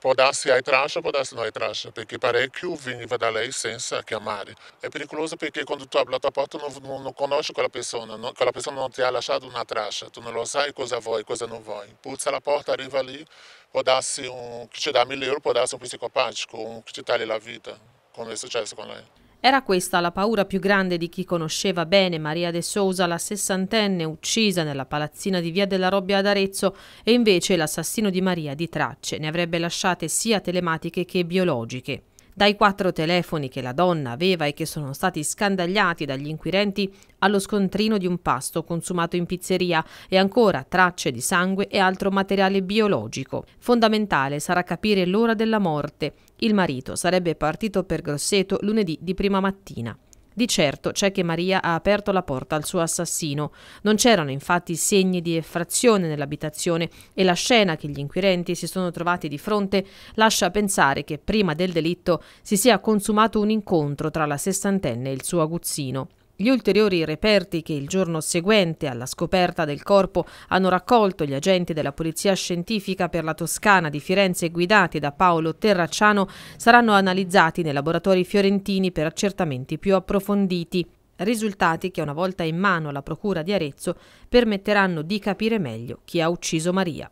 Podarsi ai traxa, se não aí traxa, porque parece que o vinho vai dar licença que amare. É perigoso porque quando tu abre a tua porta, não, não, não conhece aquela pessoa, não, aquela pessoa não te ha lasciado na traxa, tu não sai coisa vai, coisa não vai. Putz, ela porta arriva ali, se um que te dá mil euros, se um psicopático, um que te talha a vida, como isso já se ela. Era questa la paura più grande di chi conosceva bene Maria De Sousa, la sessantenne uccisa nella palazzina di Via della Robbia ad Arezzo e invece l'assassino di Maria di tracce ne avrebbe lasciate sia telematiche che biologiche. Dai quattro telefoni che la donna aveva e che sono stati scandagliati dagli inquirenti allo scontrino di un pasto consumato in pizzeria e ancora tracce di sangue e altro materiale biologico. Fondamentale sarà capire l'ora della morte. Il marito sarebbe partito per Grosseto lunedì di prima mattina. Di certo c'è che Maria ha aperto la porta al suo assassino. Non c'erano infatti segni di effrazione nell'abitazione e la scena che gli inquirenti si sono trovati di fronte lascia pensare che prima del delitto si sia consumato un incontro tra la sessantenne e il suo aguzzino. Gli ulteriori reperti che il giorno seguente alla scoperta del corpo hanno raccolto gli agenti della Polizia Scientifica per la Toscana di Firenze guidati da Paolo Terracciano saranno analizzati nei laboratori fiorentini per accertamenti più approfonditi. Risultati che una volta in mano alla Procura di Arezzo permetteranno di capire meglio chi ha ucciso Maria.